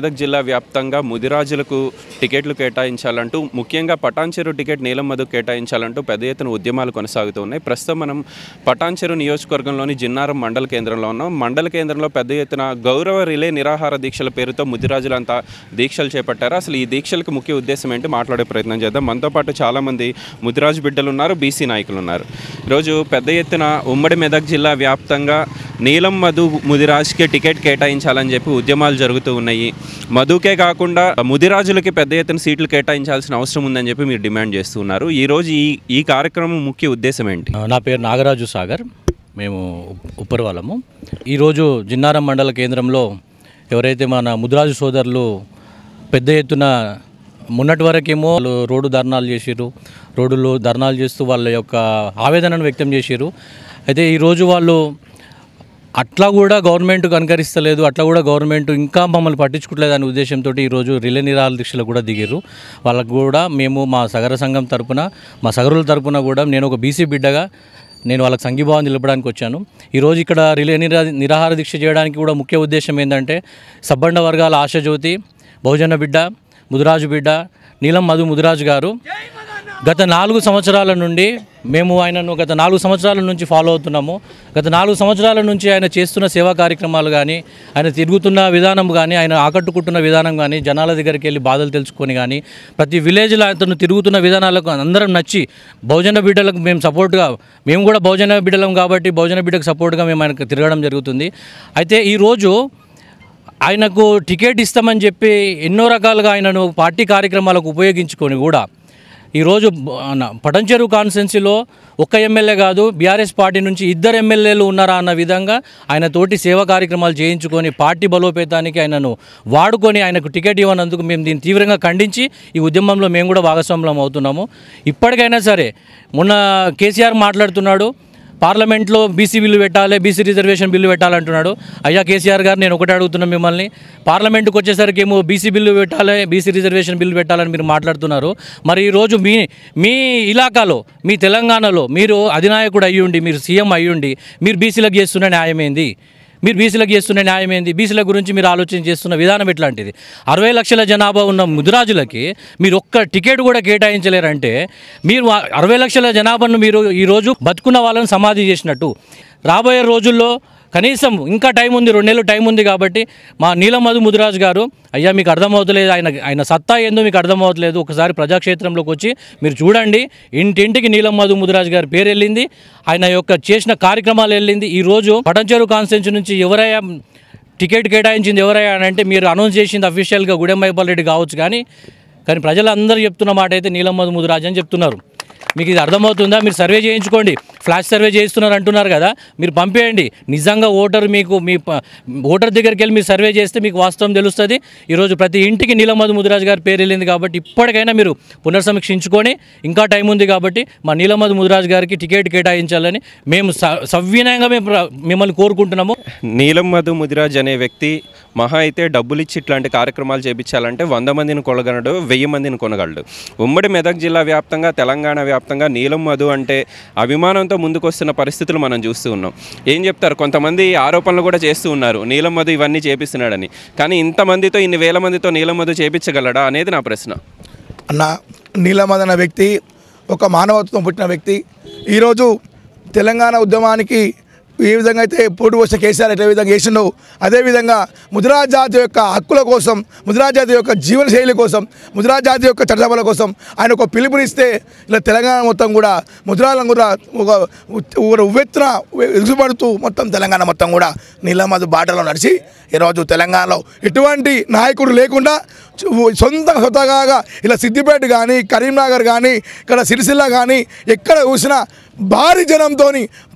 మెదక్ జిల్లా వ్యాప్తంగా ముదిరాజులకు టికెట్లు కేటాయించాలంటూ ముఖ్యంగా పటాన్చెరు టికెట్ నీలం మధుకు కేటాయించాలంటూ పెద్ద ఎత్తున ఉద్యమాలు కొనసాగుతున్నాయి ప్రస్తుతం మనం పటాన్చెరు నియోజకవర్గంలోని జిన్నారం మండల కేంద్రంలో ఉన్నాం మండల కేంద్రంలో పెద్ద ఎత్తున గౌరవ రిలే నిరాహార దీక్షల పేరుతో ముదిరాజులంతా దీక్షలు చేపట్టారు అసలు ఈ దీక్షలకు ముఖ్య ఉద్దేశం ఏంటి మాట్లాడే ప్రయత్నం చేద్దాం మనతో పాటు చాలామంది ముదిరాజు బిడ్డలు ఉన్నారు బీసీ నాయకులు ఉన్నారు ఈరోజు పెద్ద ఎత్తున ఉమ్మడి మెదక్ జిల్లా వ్యాప్తంగా నీలం మధు ముదిరాజ్కే టికెట్ కేటాయించాలని చెప్పి ఉద్యమాలు జరుగుతూ ఉన్నాయి మధుకే కాకుండా ముదిరాజులకి పెద్ద ఎత్తున సీట్లు కేటాయించాల్సిన అవసరం ఉందని చెప్పి మీరు డిమాండ్ చేస్తున్నారు ఈరోజు ఈ ఈ కార్యక్రమం ముఖ్య ఉద్దేశం ఏంటి నా పేరు నాగరాజు సాగర్ మేము ఉప్పరవాళ్ళము ఈరోజు జిన్నారం మండల కేంద్రంలో ఎవరైతే మన ముదిరాజు సోదరులు పెద్ద ఎత్తున మొన్నటి వరకేమో వాళ్ళు రోడ్డు ధర్నాలు చేసిరు రోడ్డులో ధర్నాలు చేస్తూ వాళ్ళ యొక్క ఆవేదనను వ్యక్తం చేసిరు అయితే ఈరోజు వాళ్ళు అట్లా కూడా గవర్నమెంట్ కనుకరిస్తలేదు అట్లా కూడా గవర్నమెంట్ ఇంకా మమ్మల్ని పట్టించుకోవట్లేదు అనే ఉద్దేశంతో ఈరోజు రిలే నిరాల దీక్షలు కూడా దిగారు వాళ్ళకు కూడా మేము మా సగర సంఘం తరపున మా సగరుల తరపున కూడా నేను ఒక బీసీ బిడ్డగా నేను వాళ్ళకి సంఘీభావం నిలపడానికి వచ్చాను ఈరోజు ఇక్కడ రిలే నిరా నిరాహార దీక్ష చేయడానికి కూడా ముఖ్య ఉద్దేశం ఏంటంటే సబ్బండ వర్గాల ఆశ జ్యోతి బహుజన బిడ్డ ముదురాజు బిడ్డ నీలం మధు ముదురాజు గారు గత నాలుగు సంవత్సరాల నుండి మేము ఆయనను గత నాలుగు సంవత్సరాల నుంచి ఫాలో అవుతున్నాము గత నాలుగు సంవత్సరాల నుంచి ఆయన చేస్తున్న సేవా కార్యక్రమాలు కానీ ఆయన తిరుగుతున్న విధానం కానీ ఆయన ఆకట్టుకుంటున్న విధానం కానీ జనాల దగ్గరికి వెళ్ళి బాధలు తెలుసుకొని కానీ ప్రతి విలేజ్లో అతను తిరుగుతున్న విధానాలకు అందరం నచ్చి భోజన బిడ్డలకు మేము సపోర్ట్గా మేము కూడా భోజన బిడ్డలం కాబట్టి భోజన బిడ్డకు సపోర్ట్గా మేము ఆయనకు తిరగడం జరుగుతుంది అయితే ఈరోజు ఆయనకు టికెట్ ఇస్తామని చెప్పి ఎన్నో రకాలుగా ఆయనను పార్టీ కార్యక్రమాలకు ఉపయోగించుకొని కూడా ఈరోజు చెరువు కాన్స్టెన్సీలో ఒక్క ఎమ్మెల్యే కాదు బీఆర్ఎస్ పార్టీ నుంచి ఇద్దరు ఎమ్మెల్యేలు ఉన్నారా అన్న విధంగా ఆయన తోటి సేవా కార్యక్రమాలు చేయించుకొని పార్టీ బలోపేతానికి ఆయనను వాడుకొని ఆయనకు టికెట్ ఇవ్వనందుకు మేము దీన్ని తీవ్రంగా ఖండించి ఈ ఉద్యమంలో మేము కూడా భాగస్వాములం అవుతున్నాము ఇప్పటికైనా సరే మొన్న కేసీఆర్ మాట్లాడుతున్నాడు పార్లమెంట్లో బీసీ బిల్లు పెట్టాలి బీసీ రిజర్వేషన్ బిల్లు పెట్టాలంటున్నాడు అయ్యా కేసీఆర్ గారు నేను ఒకటే అడుగుతున్నాను మిమ్మల్ని పార్లమెంట్కి వచ్చేసరికి ఏమో బీసీ బిల్లు పెట్టాలి బీసీ రిజర్వేషన్ బిల్లు పెట్టాలని మీరు మాట్లాడుతున్నారు మరి ఈరోజు మీ మీ ఇలాకాలో మీ తెలంగాణలో మీరు అధినాయకుడు అయ్యుండి మీరు సీఎం అయ్యుండి మీరు బీసీలకు చేస్తున్న న్యాయమైంది మీరు బీసీలకు చేస్తున్న న్యాయం ఏంది బీసీల గురించి మీరు ఆలోచన చేస్తున్న విధానం ఎట్లాంటిది అరవై లక్షల జనాభా ఉన్న ముదిరాజులకి మీరు ఒక్క టికెట్ కూడా కేటాయించలేరంటే మీరు అరవై లక్షల జనాభాను మీరు ఈరోజు బతుకున్న వాళ్ళని సమాధి చేసినట్టు రాబోయే రోజుల్లో కనీసం ఇంకా టైం ఉంది రెండు నెలలు టైం ఉంది కాబట్టి మా నీలమధు ముదిరాజ్ గారు అయ్యా మీకు అర్థమవుతలేదు ఆయన ఆయన సత్తా ఏందో మీకు అర్థమవుతలేదు ఒకసారి ప్రజాక్షేత్రంలోకి వచ్చి మీరు చూడండి ఇంటింటికి నీలమధు ముదిరాజ్ గారి పేరు వెళ్ళింది ఆయన యొక్క చేసిన కార్యక్రమాలు వెళ్ళింది ఈరోజు పటంచెరు కాన్స్టిట్యూన్సీ నుంచి ఎవరయ్యా టికెట్ కేటాయించింది ఎవరయ్యా అని అంటే మీరు అనౌన్స్ చేసింది అఫీషియల్గా గుడెంబైపాల్ రెడ్డి కావచ్చు కానీ కానీ ప్రజలందరూ చెప్తున్న మాట అయితే నీలమధు ముదిరాజ్ అని చెప్తున్నారు మీకు ఇది అర్థమవుతుందా మీరు సర్వే చేయించుకోండి ఫ్లాష్ సర్వే చేస్తున్నారు అంటున్నారు కదా మీరు పంపేయండి నిజంగా ఓటర్ మీకు మీ ఓటర్ దగ్గరికి వెళ్ళి మీరు సర్వే చేస్తే మీకు వాస్తవం తెలుస్తుంది ఈరోజు ప్రతి ఇంటికి నీలమధు ముదిరాజు గారి పేరు వెళ్ళింది కాబట్టి ఇప్పటికైనా మీరు పునర్సమీక్షించుకొని ఇంకా టైం ఉంది కాబట్టి మా నీలమధు ముదిరాజు గారికి టికెట్ కేటాయించాలని మేము సవ్యనంగా మేము మిమ్మల్ని కోరుకుంటున్నాము నీలమధు ముదిరాజ్ అనే వ్యక్తి మహా అయితే డబ్బులు ఇచ్చి ఇట్లాంటి కార్యక్రమాలు చేపించాలంటే వంద మందిని కొనగలడు వెయ్యి మందిని కొనగలడు ఉమ్మడి మెదక్ జిల్లా వ్యాప్తంగా తెలంగాణ వ్యాప్తంగా నీలం మధు అంటే అభిమానం ఆరోపణలతో ముందుకు వస్తున్న పరిస్థితులు మనం చూస్తూ ఉన్నాం ఏం చెప్తారు కొంతమంది ఆరోపణలు కూడా చేస్తూ ఉన్నారు నీలం మధు ఇవన్నీ చేపిస్తున్నాడని కానీ ఇంతమందితో ఇన్ని వేల మందితో నీలం మధు చేపించగలడా అనేది నా ప్రశ్న అన్న నీలమధు అనే వ్యక్తి ఒక మానవత్వం పుట్టిన వ్యక్తి ఈరోజు తెలంగాణ ఉద్యమానికి ఏ విధంగా అయితే పోటీ పోసిన కేసీఆర్ ఎట్లా విధంగా వేసిండో అదేవిధంగా ముద్రాజాతి యొక్క హక్కుల కోసం ముద్రాజాతి యొక్క జీవనశైలి కోసం ముద్రాజాతి యొక్క చట్టసభల కోసం ఆయన ఒక పిలుపునిస్తే ఇలా తెలంగాణ మొత్తం కూడా ముద్రాలను కూడా ఒక ఉవ్వెత్తున ఎగుసుపడుతూ మొత్తం తెలంగాణ మొత్తం కూడా నీలమధు బాటలో నడిచి ఈరోజు తెలంగాణలో ఎటువంటి నాయకుడు లేకుండా సొంత సొంతగా ఇలా సిద్దిపేట కానీ కరీంనగర్ కానీ ఇక్కడ సిరిసిల్ల కానీ ఎక్కడ చూసినా భారీ జనంతో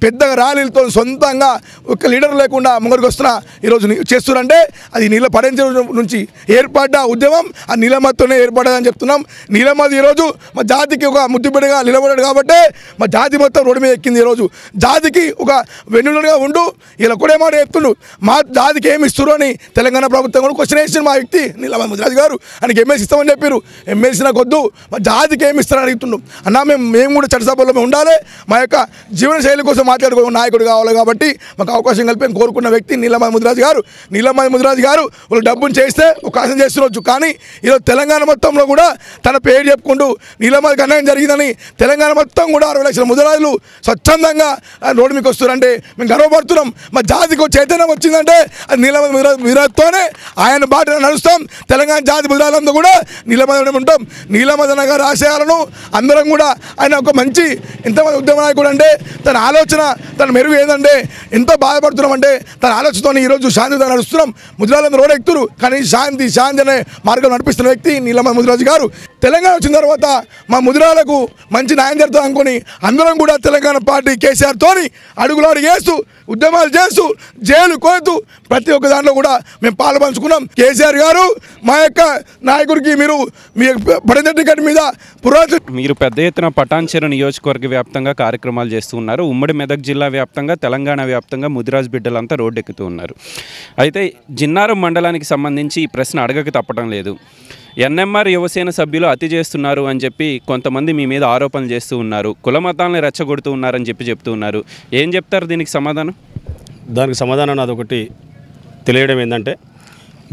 పెద్ద ర్యాలీలతో సొంతంగా ఒక లీడర్ లేకుండా ముంగరికి వస్తున్న ఈరోజు చేస్తున్నారంటే అది నీళ్ళ పడించ నుంచి ఏర్పడ్డ ఉద్యమం ఆ నీలమతోనే ఏర్పడదని చెప్తున్నాం నీలమతి ఈరోజు మా జాతికి ఒక ముద్దుబిడ్డగా నిలబడ్డాడు కాబట్టి మా జాతి మొత్తం రోడ్డు మీద ఎక్కింది ఈరోజు జాతికి ఒక వెన్నులుగా ఉండు ఇలా కూడా ఏమాట చెప్తుండు మా జాతికి ఏమి ఇస్తురు అని తెలంగాణ ప్రభుత్వం కూడా క్వశ్చన్ వేసింది మా వ్యక్తి నీలమతి ముద్రాజు గారు ఆయనకి ఎంఎస్ ఇస్తామని చెప్పారు ఎమ్మెల్సీ నాకు వద్దు మా జాతికి ఏమి ఇస్తారని అడుగుతుండు అన్న మేము మేము కూడా చట్టసభలో ఉండాలి మా యొక్క జీవనశైలి కోసం మాట్లాడుకో నాయకుడు కావాలి కాబట్టి మాకు అవకాశం కలిపి కోరుకున్న వ్యక్తి నీలమ్మ ముదిరాజు గారు నీలమ్మ ముదిరాజు గారు వాళ్ళు డబ్బును చేస్తే అవకాశం చేస్తున్నచ్చు కానీ ఈరోజు తెలంగాణ మొత్తంలో కూడా తన పేరు చెప్పుకుంటూ నీలమ్మకి అన్యాయం జరిగిందని తెలంగాణ మొత్తం కూడా అరవై లక్షల ముదిరాజులు స్వచ్ఛందంగా రోడ్డు మీకు వస్తున్నారంటే మేము గర్వపడుతున్నాం మా జాతికి చైతన్యం వచ్చిందంటే అది నీలమ్మ ముదిరాజుతోనే ఆయన బాట నడుస్తాం తెలంగాణ జాతి ముదిరాజులందరూ కూడా నీలమ్మ ఉంటాం నీలమ్మ గారి ఆశయాలను అందరం కూడా ఆయన ఒక మంచి ఎంతమంది ఉద్యమ నాయకుడు అంటే తన ఆలోచన తన మెరుగు ఎంతో ఎంత అంటే తన ఆలోచనతో ఈరోజు శాంతితో నడుస్తున్నాం ముద్రాలందరూ రోడ్ ఎక్కుతురు కానీ శాంతి శాంతి అనే మార్గం నడిపిస్తున్న వ్యక్తి నీలమ్మ ముదిరాజు గారు తెలంగాణ వచ్చిన తర్వాత మా ముదిరాలకు మంచి న్యాయం జరుగుతుంది అనుకుని అందరం కూడా తెలంగాణ పార్టీ కేసీఆర్తోని అడుగులాడు చేస్తూ ఉద్యమాలు చేస్తూ జైలు కోరుతూ ప్రతి ఒక్క దాంట్లో కూడా మేము పాలు పంచుకున్నాం కేసీఆర్ గారు మా యొక్క నాయకుడికి మీరు మీ పడద మీద పురాతన మీరు పెద్ద ఎత్తున పటాన్చెరు నియోజకవర్గ వ్యాప్తంగా కార్యక్రమాలు చేస్తూ ఉన్నారు ఉమ్మడి మెదక్ జిల్లా వ్యాప్తంగా తెలంగాణ వ్యాప్తంగా ముదిరాజ్ బిడ్డలంతా రోడ్డెక్కుతూ ఉన్నారు అయితే జిన్నారం మండలానికి సంబంధించి ఈ ప్రశ్న అడగక తప్పడం లేదు ఎన్ఎంఆర్ యువసేన సభ్యులు అతి చేస్తున్నారు అని చెప్పి కొంతమంది మీ మీద ఆరోపణలు చేస్తూ ఉన్నారు కుల మతాలను రెచ్చగొడుతూ ఉన్నారని చెప్పి చెప్తూ ఉన్నారు ఏం చెప్తారు దీనికి సమాధానం దానికి సమాధానం అదొకటి తెలియడం ఏంటంటే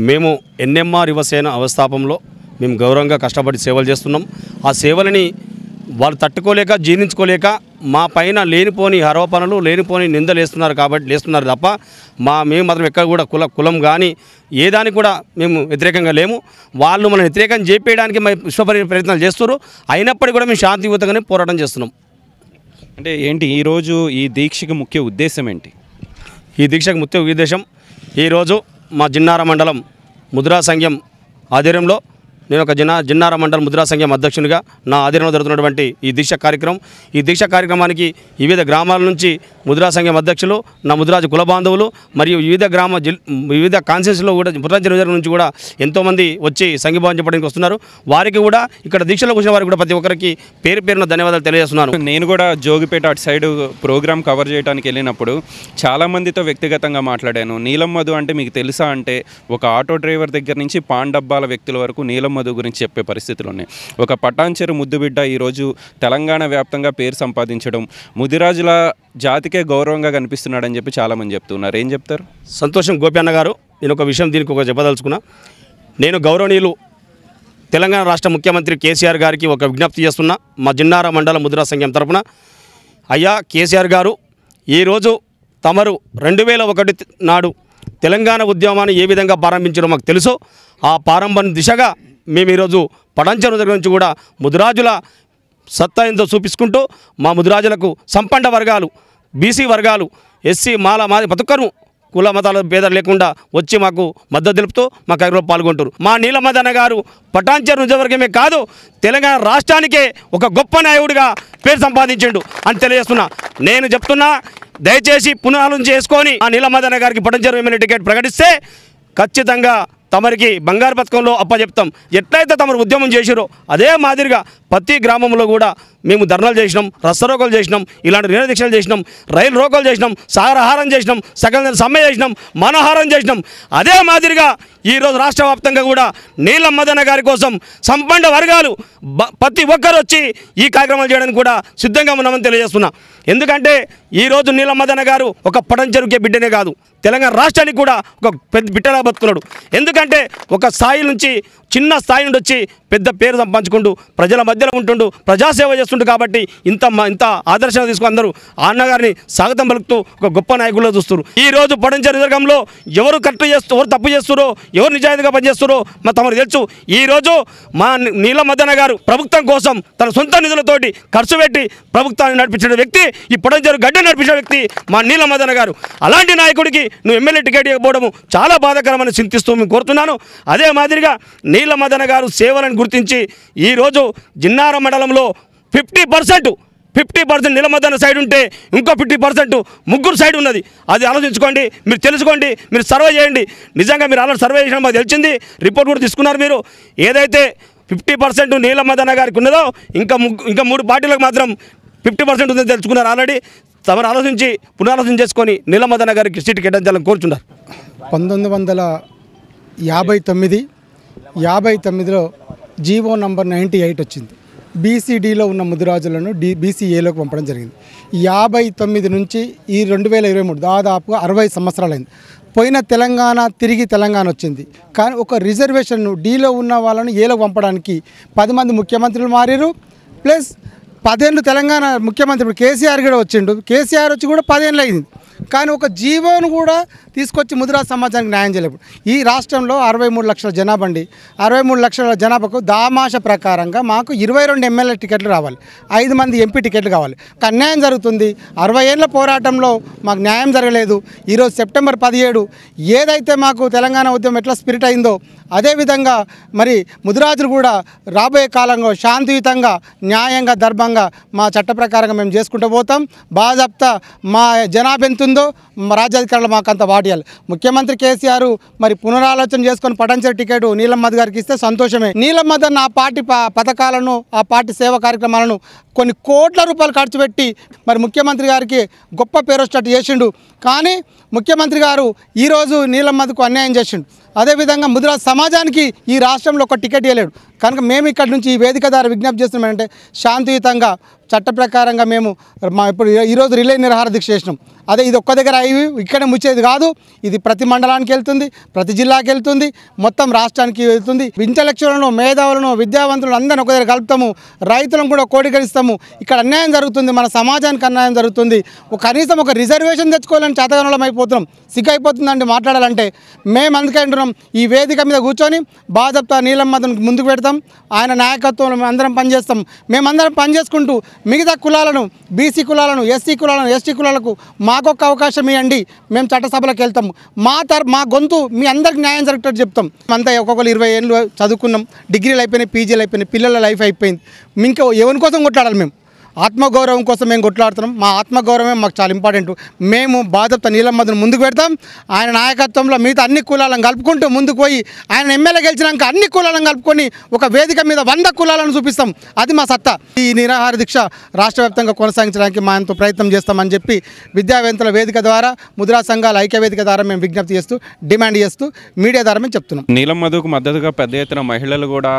మేము ఎన్ఎంఆర్ యువసేన అవస్థాపంలో మేము గౌరవంగా కష్టపడి సేవలు చేస్తున్నాం ఆ సేవలని వాళ్ళు తట్టుకోలేక జీర్ణించుకోలేక మా పైన లేనిపోని ఆరోపణలు లేనిపోని నిందలు వేస్తున్నారు కాబట్టి లేస్తున్నారు తప్ప మా మేము మాత్రం ఎక్కడ కూడా కుల కులం కానీ ఏ దానికి కూడా మేము వ్యతిరేకంగా లేము వాళ్ళు మనం వ్యతిరేకం చేపేయడానికి మా విశ్వపరి ప్రయత్నాలు చేస్తున్నారు అయినప్పటికీ కూడా మేము శాంతియుతంగానే పోరాటం చేస్తున్నాం అంటే ఏంటి ఈరోజు ఈ దీక్షకు ముఖ్య ఉద్దేశం ఏంటి ఈ దీక్షకు ముఖ్య ఉద్దేశం ఈరోజు మా జిన్నార మండలం ముద్రా సంఘం ఆధ్వర్యంలో నేను ఒక జిన్నా జిన్నార మండల ముద్రా సంఘం అధ్యక్షునిగా నా ఆధీనంలో జరుగుతున్నటువంటి ఈ దీక్ష కార్యక్రమం ఈ దీక్ష కార్యక్రమానికి వివిధ గ్రామాల నుంచి ముద్రా సంఘం అధ్యక్షులు నా ముద్రాజు కుల బాంధవులు మరియు వివిధ గ్రామ వివిధ కాన్సెన్స్లో కూడా ముద్రాజ రిజర్వ్ నుంచి కూడా ఎంతోమంది వచ్చి సంఘీభావం చెప్పడానికి వస్తున్నారు వారికి కూడా ఇక్కడ దీక్షలో కూర్చున్న వారికి కూడా ప్రతి ఒక్కరికి పేరు పేరున ధన్యవాదాలు తెలియజేస్తున్నాను నేను కూడా జోగిపేట అటు సైడ్ ప్రోగ్రామ్ కవర్ చేయడానికి వెళ్ళినప్పుడు చాలామందితో వ్యక్తిగతంగా మాట్లాడాను నీలమ్మదు అంటే మీకు తెలుసా అంటే ఒక ఆటో డ్రైవర్ దగ్గర నుంచి పాన్ డబ్బాల వ్యక్తుల వరకు నీలమ్మ మధు గురించి చెప్పే పరిస్థితులు ఉన్నాయి ఒక పటాన్చెరు ముద్దుబిడ్డ ఈరోజు తెలంగాణ వ్యాప్తంగా పేరు సంపాదించడం ముదిరాజుల జాతికే గౌరవంగా కనిపిస్తున్నాడని చెప్పి చాలామంది చెప్తున్నారు ఏం చెప్తారు సంతోషం గోపి గారు నేను ఒక విషయం దీనికి ఒక చెప్పదలుచుకున్నా నేను గౌరవనీయులు తెలంగాణ రాష్ట్ర ముఖ్యమంత్రి కేసీఆర్ గారికి ఒక విజ్ఞప్తి చేస్తున్నా మా జిన్నార మండల ముద్రా సంఘం తరఫున అయ్యా కేసీఆర్ గారు ఈరోజు తమరు రెండు వేల ఒకటి నాడు తెలంగాణ ఉద్యమాన్ని ఏ విధంగా ప్రారంభించడం మాకు తెలుసు ఆ ప్రారంభం దిశగా మేము ఈరోజు పడంచెరు దగ్గర నుంచి కూడా ముదురాజుల సత్తా ఎంతో చూపించుకుంటూ మా ముదురాజులకు సంపన్న వర్గాలు బీసీ వర్గాలు ఎస్సీ మాల మాది బతుకరు కుల మతాల భేదాలు లేకుండా వచ్చి మాకు మద్దతు తెలుపుతూ మా కార్యక్రమం పాల్గొంటారు మా నీలమదన గారు పటాంచర్ నిజవర్గమే కాదు తెలంగాణ రాష్ట్రానికే ఒక గొప్ప నాయకుడిగా పేరు సంపాదించిండు అని తెలియజేస్తున్నా నేను చెప్తున్నా దయచేసి పునరాలోచన చేసుకొని ఆ నీలమదన గారికి పటాంచర్ ఎమ్మెల్యే టికెట్ ప్రకటిస్తే ఖచ్చితంగా తమరికి బంగారు పథకంలో అప్పచెప్తాం ఎట్లయితే తమరు ఉద్యమం చేసిరో అదే మాదిరిగా ప్రతి గ్రామంలో కూడా మేము ధర్నాలు చేసినాం రస్తరోకలు చేసినాం ఇలాంటి నిరదీక్షలు చేసినాం రైలు రోకలు చేసినాం సాగరహారం చేసినాం సగం సమ్మె చేసినాం మనహారం చేసినాం అదే మాదిరిగా ఈరోజు రాష్ట్ర వ్యాప్తంగా కూడా నీలం మదన గారి కోసం సంపన్న వర్గాలు ప్రతి ఒక్కరు వచ్చి ఈ కార్యక్రమాలు చేయడానికి కూడా సిద్ధంగా ఉన్నామని తెలియజేస్తున్నా ఎందుకంటే ఈరోజు నీలం మదన గారు ఒక జరిగే బిడ్డనే కాదు తెలంగాణ రాష్ట్రానికి కూడా ఒక పెద్ద బిడ్డలా బతుకున్నాడు ఎందుకంటే ఒక స్థాయి నుంచి చిన్న స్థాయి నుండి వచ్చి పెద్ద పేరు సంపాదించుకుంటూ ప్రజల మధ్యలో ఉంటుండు ప్రజాసేవ చేస్తుండు కాబట్టి ఇంత ఇంత ఆదర్శంగా తీసుకుని అందరూ అన్నగారిని స్వాగతం పలుకుతూ ఒక గొప్ప నాయకుల్లో చూస్తున్నారు ఈరోజు పడంచెరు వర్గంలో ఎవరు కరెక్ట్ చేస్తూ ఎవరు తప్పు చేస్తురో ఎవరు నిజాయితీగా పనిచేస్తారో మా తమకు తెలుసు ఈరోజు మా నీల మదన గారు ప్రభుత్వం కోసం తన సొంత నిధులతోటి ఖర్చు పెట్టి ప్రభుత్వాన్ని నడిపించిన వ్యక్తి ఈ పొడంజరు గడ్డ నడిపించిన వ్యక్తి మా నీల మదన గారు అలాంటి నాయకుడికి నువ్వు ఎమ్మెల్యే టికెట్ ఇవ్వకపోవడం చాలా బాధాకరమని చింతిస్తూ మేము కోరుతున్నాను అదే మాదిరిగా నీల మదన గారు సేవలను గుర్తించి ఈరోజు జిన్నార మండలంలో ఫిఫ్టీ పర్సెంట్ ఫిఫ్టీ పర్సెంట్ నిలమద్దన సైడ్ ఉంటే ఇంకో ఫిఫ్టీ పర్సెంట్ ముగ్గురు సైడ్ ఉన్నది అది ఆలోచించుకోండి మీరు తెలుసుకోండి మీరు సర్వే చేయండి నిజంగా మీరు అలా సర్వే చేయడం మాకు తెలిసింది రిపోర్ట్ కూడా తీసుకున్నారు మీరు ఏదైతే ఫిఫ్టీ పర్సెంట్ నీలమదన గారికి ఉన్నదో ఇంకా ఇంకా మూడు పార్టీలకు మాత్రం ఫిఫ్టీ పర్సెంట్ ఉందని తెలుసుకున్నారు ఆల్రెడీ తమరు ఆలోచించి పునరాలోచన చేసుకొని నీలమదన గారికి సీటు కేటాయించాలని కోరుచున్నారు పంతొమ్మిది వందల యాభై తొమ్మిది యాభై తొమ్మిదిలో జీవో నంబర్ నైంటీ ఎయిట్ వచ్చింది బీసీడీలో ఉన్న ముదిరాజులను డి బీసీఏలోకి పంపడం జరిగింది యాభై తొమ్మిది నుంచి ఈ రెండు వేల ఇరవై మూడు దాదాపుగా అరవై సంవత్సరాలైంది పోయిన తెలంగాణ తిరిగి తెలంగాణ వచ్చింది కానీ ఒక రిజర్వేషన్ను డీలో ఉన్న వాళ్ళను ఏలో పంపడానికి పది మంది ముఖ్యమంత్రులు మారారు ప్లస్ పదేళ్ళు తెలంగాణ ముఖ్యమంత్రి కేసీఆర్ కూడా వచ్చిండు కేసీఆర్ వచ్చి కూడా పదేళ్ళు అయింది కానీ ఒక జీవోను కూడా తీసుకొచ్చి ముదిరాజ్ సమాజానికి న్యాయం చేయలేదు ఈ రాష్ట్రంలో అరవై మూడు లక్షల జనాభా అండి అరవై మూడు లక్షల జనాభాకు దామాష ప్రకారంగా మాకు ఇరవై రెండు ఎమ్మెల్యే టికెట్లు రావాలి ఐదు మంది ఎంపీ టికెట్లు కావాలి అన్యాయం జరుగుతుంది అరవై ఏళ్ళ పోరాటంలో మాకు న్యాయం జరగలేదు ఈరోజు సెప్టెంబర్ పదిహేడు ఏదైతే మాకు తెలంగాణ ఉద్యమం ఎట్లా స్పిరిట్ అయిందో అదేవిధంగా మరి ముదిరాజులు కూడా రాబోయే కాలంలో శాంతియుతంగా న్యాయంగా ధర్మంగా మా చట్ట ప్రకారంగా మేము చేసుకుంటూ పోతాం బాజాప్తా మా జనాభా ఎంత రాజ్యాధికారులు మాకు అంత పాటియాలి ముఖ్యమంత్రి కేసీఆర్ మరి పునరాలోచన చేసుకొని పటంచర్ టికెట్ నీలమ్మద్ గారికి ఇస్తే సంతోషమే నీలమ్మద్ నా పార్టీ పథకాలను ఆ పార్టీ సేవా కార్యక్రమాలను కొన్ని కోట్ల రూపాయలు ఖర్చు పెట్టి మరి ముఖ్యమంత్రి గారికి గొప్ప పేరు వచ్చేటట్టు చేసిండు కానీ ముఖ్యమంత్రి గారు ఈరోజు నీలమ్మద్కు అన్యాయం చేసిండు అదేవిధంగా ముదిరా సమాజానికి ఈ రాష్ట్రంలో ఒక టికెట్ ఇవ్వలేడు కనుక మేము ఇక్కడ నుంచి ఈ వేదిక ద్వారా విజ్ఞప్తి చేస్తున్నామంటే శాంతియుతంగా చట్ట ప్రకారంగా మేము మా ఇప్పుడు ఈరోజు రిలే నిరహార దీక్ష చేసినాం అదే ఇది ఒక్క దగ్గర అయ్యి ఇక్కడ ముచ్చేది కాదు ఇది ప్రతి మండలానికి వెళ్తుంది ప్రతి జిల్లాకి వెళ్తుంది మొత్తం రాష్ట్రానికి వెళ్తుంది ఇంటలెక్చువల్ను మేధావులను విద్యావంతులను అందరిని ఒక దగ్గర కలుపుతాము రైతులను కూడా కోడికరిస్తాము ఇక్కడ అన్యాయం జరుగుతుంది మన సమాజానికి అన్యాయం జరుగుతుంది కనీసం ఒక రిజర్వేషన్ తెచ్చుకోవాలని చేతగనలం అయిపోతున్నాం సిగ్గు అయిపోతుందండి మాట్లాడాలంటే మేము అందుకే అంటున్నాం ఈ వేదిక మీద కూర్చొని బాధప్తా నీలం ముందుకు పెడతాం ఆయన నాయకత్వంలో అందరం పనిచేస్తాం మేమందరం పనిచేసుకుంటూ మిగతా కులాలను బీసీ కులాలను ఎస్సీ కులాలను ఎస్టీ కులాలకు మాకొక్క అవకాశం ఇవ్వండి మేము చట్టసభలకు వెళ్తాం మా తర మా గొంతు మీ అందరికి న్యాయం జరుగుతుంది చెప్తాం అంతా ఒక్కొక్కరు ఇరవై ఏళ్ళు చదువుకున్నాం డిగ్రీలు అయిపోయినాయి పీజీలు అయిపోయినాయి పిల్లల లైఫ్ అయిపోయింది ఇంకా ఎవరి కోసం కొట్లాడాలి మేము ఆత్మగౌరవం కోసం మేము కొట్లాడుతున్నాం మా ఆత్మగౌరవమే మాకు చాలా ఇంపార్టెంట్ మేము బాధ్యత నీలం ముందుకు పెడతాం ఆయన నాయకత్వంలో మిగతా అన్ని కులాలను కలుపుకుంటూ ముందుకు పోయి ఆయన ఎమ్మెల్యే గెలిచినాక అన్ని కులాలను కలుపుకొని ఒక వేదిక మీద వంద కులాలను చూపిస్తాం అది మా సత్తా ఈ నిరాహార దీక్ష రాష్ట్ర కొనసాగించడానికి మా ఎంతో ప్రయత్నం చేస్తామని చెప్పి విద్యావేత్తల వేదిక ద్వారా ముద్రా సంఘాల ఐక్య వేదిక ద్వారా మేము విజ్ఞప్తి చేస్తూ డిమాండ్ చేస్తూ మీడియా ద్వారా మేము చెప్తున్నాం నీలం మధుకు మద్దతుగా పెద్ద ఎత్తున మహిళలు కూడా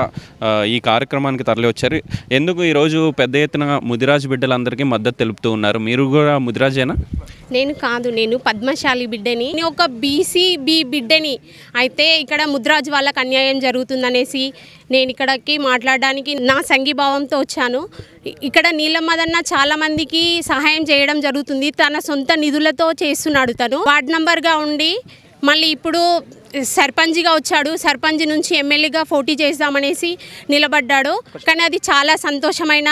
ఈ కార్యక్రమానికి తరలి వచ్చారు ఎందుకు ఈరోజు పెద్ద ఎత్తున ముదిరాజు బిడ్డలందరికీ మద్దతు తెలుపుతూ ఉన్నారు మీరు కూడా ముదిరాజేనా నేను కాదు నేను పద్మశాలి బిడ్డని నేను ఒక బీసీబీ బిడ్డని అయితే ఇక్కడ ముద్రాజ్ వాళ్ళకి అన్యాయం జరుగుతుందనేసి నేను ఇక్కడికి మాట్లాడడానికి నా సంఘీభావంతో వచ్చాను ఇక్కడ నీలమ్మదన్న చాలా మందికి సహాయం చేయడం జరుగుతుంది తన సొంత నిధులతో చేస్తున్నాడు తను వార్డ్ నంబర్గా ఉండి మళ్ళీ ఇప్పుడు సర్పంచ్గా వచ్చాడు సర్పంచ్ నుంచి ఎమ్మెల్యేగా పోటీ చేద్దామనేసి నిలబడ్డాడు కానీ అది చాలా సంతోషమైన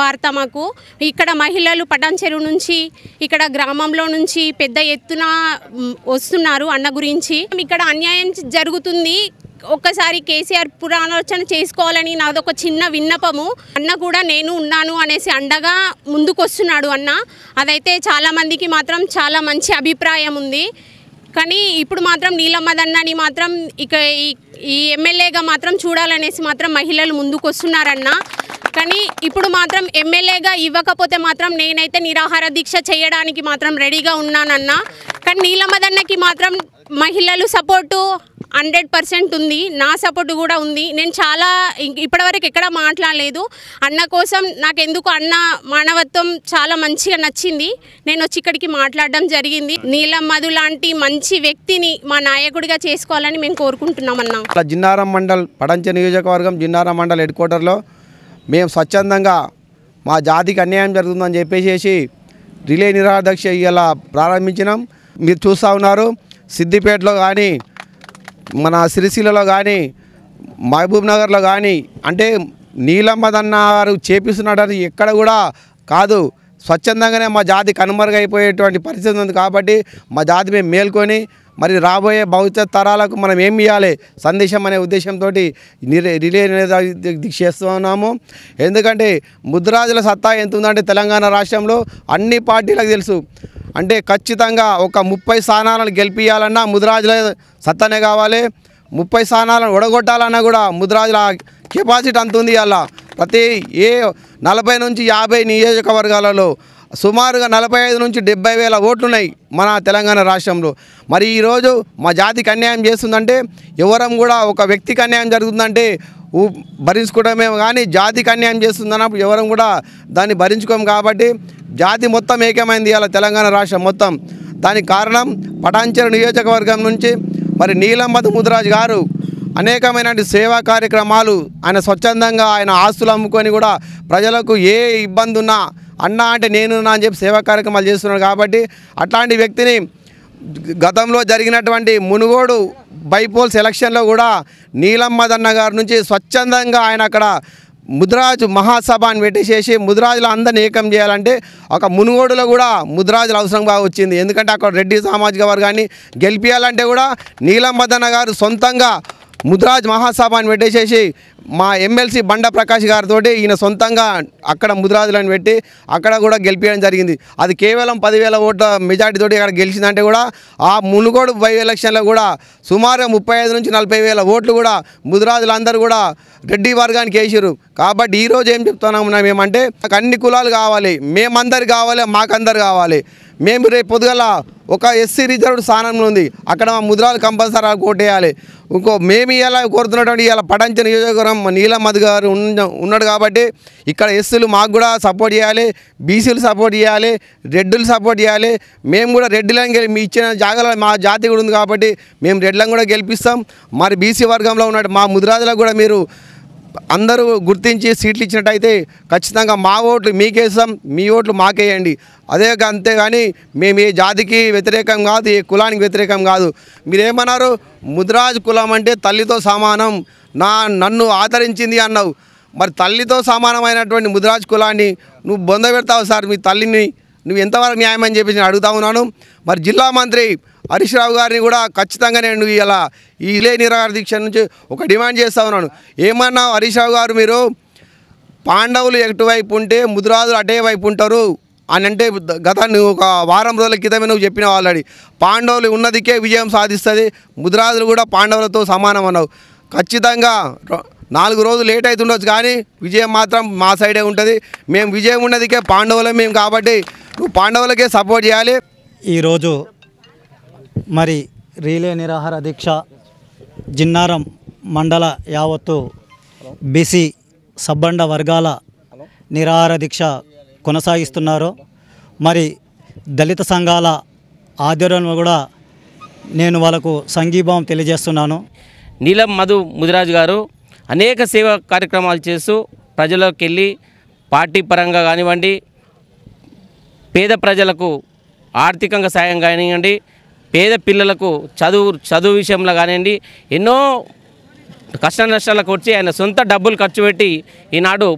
వార్త మాకు ఇక్కడ మహిళలు చెరువు నుంచి ఇక్కడ గ్రామంలో నుంచి పెద్ద ఎత్తున వస్తున్నారు అన్న గురించి ఇక్కడ అన్యాయం జరుగుతుంది ఒక్కసారి కేసీఆర్ పురాలోచన చేసుకోవాలని నాదొక చిన్న విన్నపము అన్న కూడా నేను ఉన్నాను అనేసి అండగా ముందుకు వస్తున్నాడు అన్న అదైతే చాలామందికి మాత్రం చాలా మంచి అభిప్రాయం ఉంది కానీ ఇప్పుడు మాత్రం నీలమ్మ దన్నాని మాత్రం ఇక ఈ ఎమ్మెల్యేగా మాత్రం చూడాలనేసి మాత్రం మహిళలు ముందుకు వస్తున్నారన్న కానీ ఇప్పుడు మాత్రం ఎమ్మెల్యేగా ఇవ్వకపోతే మాత్రం నేనైతే నిరాహార దీక్ష చేయడానికి మాత్రం రెడీగా ఉన్నానన్నా కానీ నీలమ్మదన్నకి మాత్రం మహిళలు సపోర్టు హండ్రెడ్ పర్సెంట్ ఉంది నా సపోర్ట్ కూడా ఉంది నేను చాలా ఇప్పటివరకు ఎక్కడ మాట్లాడలేదు అన్న కోసం నాకు ఎందుకు అన్న మానవత్వం చాలా మంచిగా నచ్చింది నేను వచ్చి ఇక్కడికి మాట్లాడడం జరిగింది నీలం మధు లాంటి మంచి వ్యక్తిని మా నాయకుడిగా చేసుకోవాలని మేము కోరుకుంటున్నాం అన్న జిన్నారం మండల్ పడంచ నియోజకవర్గం జిన్నారం మండల్ హెడ్ క్వార్టర్లో మేము స్వచ్ఛందంగా మా జాతికి అన్యాయం జరుగుతుందని చెప్పేసి రిలే నిరాదక్ష ఇలా ప్రారంభించినాం మీరు చూస్తూ ఉన్నారు సిద్దిపేటలో కానీ మన సిరిసిలలో కానీ మహబూబ్ నగర్లో కానీ అంటే నీలమ్మదన్న గారు చేపిస్తున్నాడని ఎక్కడ కూడా కాదు స్వచ్ఛందంగానే మా జాతి కనుమరుగైపోయేటువంటి పరిస్థితి ఉంది కాబట్టి మా జాతి మేము మేల్కొని మరి రాబోయే భవిష్యత్ తరాలకు మనం ఏం ఇవ్వాలి సందేశం అనే ఉద్దేశంతో రిలే ఉన్నాము ఎందుకంటే ముద్రాజుల సత్తా ఎంత ఉందంటే తెలంగాణ రాష్ట్రంలో అన్ని పార్టీలకు తెలుసు అంటే ఖచ్చితంగా ఒక ముప్పై స్థానాలను గెలిపించాలన్నా ముదిరాజుల సత్తనే కావాలి ముప్పై స్థానాలను ఒడగొట్టాలన్నా కూడా ముదిరాజుల కెపాసిటీ అంత ఉంది అలా ప్రతి ఏ నలభై నుంచి యాభై నియోజకవర్గాలలో సుమారుగా నలభై ఐదు నుంచి డెబ్బై వేల ఓట్లున్నాయి మన తెలంగాణ రాష్ట్రంలో మరి ఈరోజు మా జాతికి అన్యాయం చేస్తుందంటే ఎవరం కూడా ఒక వ్యక్తికి అన్యాయం జరుగుతుందంటే భరించుకోవడమే కానీ జాతికి అన్యాయం చేస్తుందన్నప్పుడు ఎవరం కూడా దాన్ని భరించుకోము కాబట్టి జాతి మొత్తం ఏకమైంది ఇవాళ తెలంగాణ రాష్ట్రం మొత్తం దానికి కారణం పటాంచెర నియోజకవర్గం నుంచి మరి నీలం ముదిరాజు గారు అనేకమైన సేవా కార్యక్రమాలు ఆయన స్వచ్ఛందంగా ఆయన ఆస్తులు అమ్ముకొని కూడా ప్రజలకు ఏ ఇబ్బంది ఉన్నా అన్నా అంటే నేను అని చెప్పి సేవా కార్యక్రమాలు చేస్తున్నాడు కాబట్టి అట్లాంటి వ్యక్తిని గతంలో జరిగినటువంటి మునుగోడు బైపోల్స్ ఎలక్షన్లో కూడా నీలమ్మదన్న మదన్న గారి నుంచి స్వచ్ఛందంగా ఆయన అక్కడ ముద్రాజు మహాసభ అని పెట్టేసేసి ముద్రాజులు అందరిని ఏకం చేయాలంటే ఒక మునుగోడులో కూడా ముద్రాజులు బాగా వచ్చింది ఎందుకంటే అక్కడ రెడ్డి సామాజిక వర్గాన్ని గెలిపించాలంటే కూడా నీలం గారు సొంతంగా ముద్రాజ్ మహాసభాని పెట్టేసేసి మా ఎమ్మెల్సీ బండ ప్రకాష్ గారితో ఈయన సొంతంగా అక్కడ ముద్రాజులను పెట్టి అక్కడ కూడా గెలిపించడం జరిగింది అది కేవలం పదివేల ఓట్ల మెజార్టీతో అక్కడ గెలిచిందంటే కూడా ఆ మునుగోడు బై ఎలక్షన్లో కూడా సుమారు ముప్పై నుంచి నలభై వేల ఓట్లు కూడా ముద్రాజులందరూ కూడా రెడ్డి వర్గానికి వేసారు కాబట్టి ఈరోజు ఏం చెప్తున్నాము మేమంటే అన్ని కులాలు కావాలి మేమందరు కావాలి మాకందరు కావాలి మేము రేపు పొద్దుగల ఒక ఎస్సీ రిజర్వ్డ్ స్థానంలో ఉంది అక్కడ మా ముద్రాలు కంపల్సరీ కోటేయాలి ఇంకో మేము ఇలా కోరుతున్నటువంటి ఇలా పటంచ నియోజకవర్గం మధు గారు ఉన్నాడు కాబట్టి ఇక్కడ ఎస్సీలు మాకు కూడా సపోర్ట్ చేయాలి బీసీలు సపోర్ట్ చేయాలి రెడ్డులు సపోర్ట్ చేయాలి మేము కూడా రెడ్డులను మీ ఇచ్చిన జాగాలో మా జాతి కూడా ఉంది కాబట్టి మేము రెడ్లను కూడా గెలిపిస్తాం మరి బీసీ వర్గంలో ఉన్న మా ముద్రాజులకు కూడా మీరు అందరూ గుర్తించి సీట్లు ఇచ్చినట్టయితే ఖచ్చితంగా మా ఓట్లు మీకేసాం మీ ఓట్లు మాకేయండి అదే అంతేగాని మేము ఏ జాతికి వ్యతిరేకం కాదు ఏ కులానికి వ్యతిరేకం కాదు మీరేమన్నారు ముద్రాజ్ కులం అంటే తల్లితో సమానం నా నన్ను ఆదరించింది అన్నావు మరి తల్లితో సమానమైనటువంటి ముద్రాజ్ కులాన్ని నువ్వు బొంద పెడతావు సార్ మీ తల్లిని నువ్వు ఎంతవరకు న్యాయం అని చెప్పి నేను అడుగుతా ఉన్నాను మరి జిల్లా మంత్రి హరీష్ రావు గారిని కూడా ఖచ్చితంగా నేను ఇలా ఈ ఇలే నిరాహార దీక్ష నుంచి ఒక డిమాండ్ చేస్తా ఉన్నాను ఏమన్నా హరీష్ రావు గారు మీరు పాండవులు ఎటువైపు ఉంటే ముదురాజులు అటే వైపు ఉంటారు అని అంటే గత నువ్వు ఒక వారం రోజుల క్రితమే నువ్వు చెప్పిన వాళ్ళడి పాండవులు ఉన్నదికే విజయం సాధిస్తుంది ముదురాజులు కూడా పాండవులతో సమానం అన్నావు ఖచ్చితంగా నాలుగు రోజులు లేట్ అవుతుండొచ్చు కానీ విజయం మాత్రం మా సైడే ఉంటుంది మేము విజయం ఉన్నదికే పాండవులే మేము కాబట్టి నువ్వు పాండవులకే సపోర్ట్ చేయాలి ఈరోజు మరి రీలే నిరాహార దీక్ష జిన్నారం మండల యావత్తు బీసీ సబ్బండ వర్గాల నిరాహార దీక్ష కొనసాగిస్తున్నారు మరి దళిత సంఘాల ఆధ్వర్యంలో కూడా నేను వాళ్ళకు సంఘీభావం తెలియజేస్తున్నాను నీలం మధు ముదిరాజు గారు అనేక సేవా కార్యక్రమాలు చేస్తూ ప్రజలకు వెళ్ళి పార్టీ పరంగా కానివ్వండి పేద ప్రజలకు ఆర్థికంగా సాయం కానివ్వండి పేద పిల్లలకు చదువు చదువు విషయంలో కానివ్వండి ఎన్నో కష్ట నష్టాలకు వచ్చి ఆయన సొంత డబ్బులు ఖర్చు పెట్టి ఈనాడు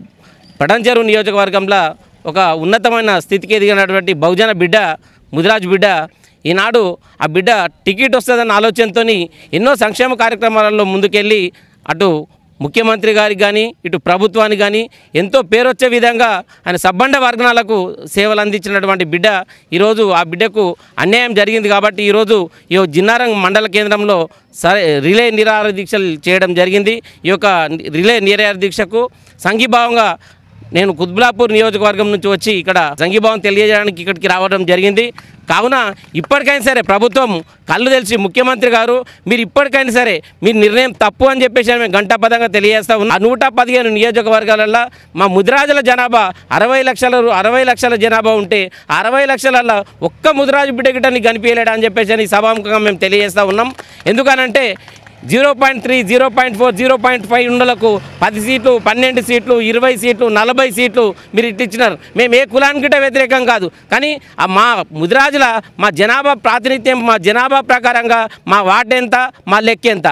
పటంచెరు నియోజకవర్గంలో ఒక ఉన్నతమైన స్థితికి ఎదిగినటువంటి బహుజన బిడ్డ ముదిరాజు బిడ్డ ఈనాడు ఆ బిడ్డ టికెట్ వస్తుందన్న ఆలోచనతో ఎన్నో సంక్షేమ కార్యక్రమాలలో ముందుకెళ్ళి అటు ముఖ్యమంత్రి గారికి కానీ ఇటు ప్రభుత్వానికి కానీ ఎంతో పేరొచ్చే విధంగా ఆయన సబ్బండ వర్గాలకు సేవలు అందించినటువంటి బిడ్డ ఈరోజు ఆ బిడ్డకు అన్యాయం జరిగింది కాబట్టి ఈరోజు ఈ జిన్నారం మండల కేంద్రంలో సరే రిలే నిరాహార దీక్షలు చేయడం జరిగింది ఈ యొక్క రిలే నిరాహార దీక్షకు సంఘీభావంగా నేను కుద్బ్లాపూర్ నియోజకవర్గం నుంచి వచ్చి ఇక్కడ సంఘీభావం తెలియజేయడానికి ఇక్కడికి రావడం జరిగింది కావున ఇప్పటికైనా సరే ప్రభుత్వం కళ్ళు తెలిసి ముఖ్యమంత్రి గారు మీరు ఇప్పటికైనా సరే మీ నిర్ణయం తప్పు అని చెప్పేసి మేము పదంగా తెలియజేస్తా ఉన్నాం నూట పదిహేను నియోజకవర్గాలలో మా ముదిరాజుల జనాభా అరవై లక్షల అరవై లక్షల జనాభా ఉంటే అరవై లక్షలలో ఒక్క ముదిరాజు బిడ్డ గిట్టని కనిపించలేడా అని చెప్పేసి సభాముఖంగా మేము తెలియజేస్తూ ఉన్నాం ఎందుకనంటే zero point three zero point four zero point five ఉండలకు పది సీట్లు పన్నెండు సీట్లు ఇరవై సీట్లు నలభై సీట్లు మీరు ఇచ్చినారు మేము ఏ కులానికిట వ్యతిరేకం కాదు కానీ మా ముదిరాజుల మా జనాభా ప్రాతినిధ్యం మా జనాభా ప్రకారంగా మా వార్డు ఎంత మా లెక్క ఎంత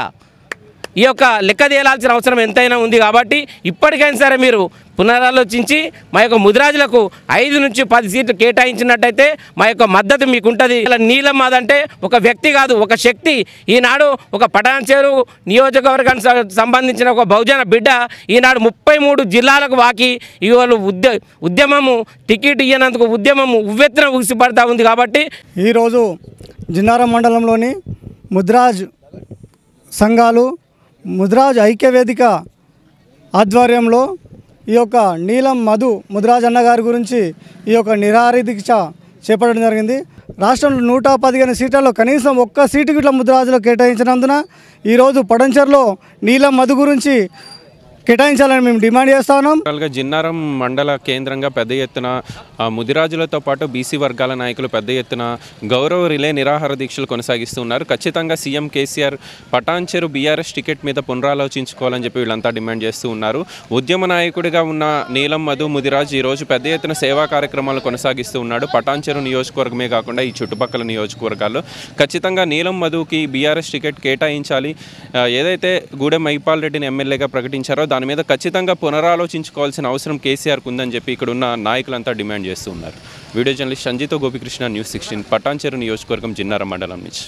ఈ యొక్క లెక్క తేలాల్సిన అవసరం ఎంతైనా ఉంది కాబట్టి ఇప్పటికైనా సరే మీరు పునరాలోచించి మా యొక్క ముదిరాజులకు ఐదు నుంచి పది సీట్లు కేటాయించినట్టయితే మా యొక్క మద్దతు మీకు ఉంటుంది ఇలా నీలం మాదంటే ఒక వ్యక్తి కాదు ఒక శక్తి ఈనాడు ఒక పటాన్చేరు నియోజకవర్గానికి సంబంధించిన ఒక బహుజన బిడ్డ ఈనాడు ముప్పై మూడు జిల్లాలకు వాకి ఇవాళ ఉద్య ఉద్యమము టికెట్ ఇయ్యనందుకు ఉద్యమము ఉవ్వెత్తున ఊసిపడతా ఉంది కాబట్టి ఈరోజు జిన్నారం మండలంలోని ముద్రాజ్ సంఘాలు ముద్రాజ్ వేదిక ఆధ్వర్యంలో ఈ యొక్క నీలం మధు ముద్రాజ్ అన్నగారి గురించి ఈ యొక్క నిరారి దీక్ష చేపట్టడం జరిగింది రాష్ట్రంలో నూట పదిహేను సీట్లలో కనీసం ఒక్క సీటు గిట్ల ముద్రాజులో కేటాయించినందున ఈరోజు పడంచర్లో నీలం మధు గురించి కేటాయించాలని మేము డిమాండ్ చేస్తా ఉన్నాం జిన్నారం మండల కేంద్రంగా పెద్ద ఎత్తున ముదిరాజులతో పాటు బీసీ వర్గాల నాయకులు పెద్ద ఎత్తున గౌరవ రిలే నిరాహార దీక్షలు కొనసాగిస్తున్నారు ఖచ్చితంగా CM KCR Patancheru BRS ticket మీద పునరాలోచించుకోవాలని చెప్పి వీళ్ళంతా డిమాండ్ చేస్తూ ఉన్నారు ఉద్యమ నాయకుడిగా ఉన్న నీలం మధు ముదిరాజు ఈరోజు పెద్ద ఎత్తున సేవా కార్యక్రమాలు కొనసాగిస్తూ ఉన్నాడు పటాన్చెరు నియోజకవర్గమే కాకుండా ఈ చుట్టుపక్కల నియోజకవర్గాల్లో ఖచ్చితంగా నీలం మధుకి బీఆర్ఎస్ టికెట్ కేటాయించాలి ఏదైతే గూడెం మహిపాల్ రెడ్డిని ఎమ్మెల్యేగా ప్రకటించారో దాని దాని మీద ఖచ్చితంగా పునరాలోచించుకోవాల్సిన అవసరం కేసీఆర్కు ఉందని చెప్పి ఇక్కడ ఉన్న నాయకులంతా డిమాండ్ చేస్తున్నారు వీడియో జర్నలిస్ట్ సంజీతో గోపికృష్ణ న్యూస్ సిక్స్టీన్ పటాన్చెరు నియోజకవర్గం జిన్నారం మండలం నుంచి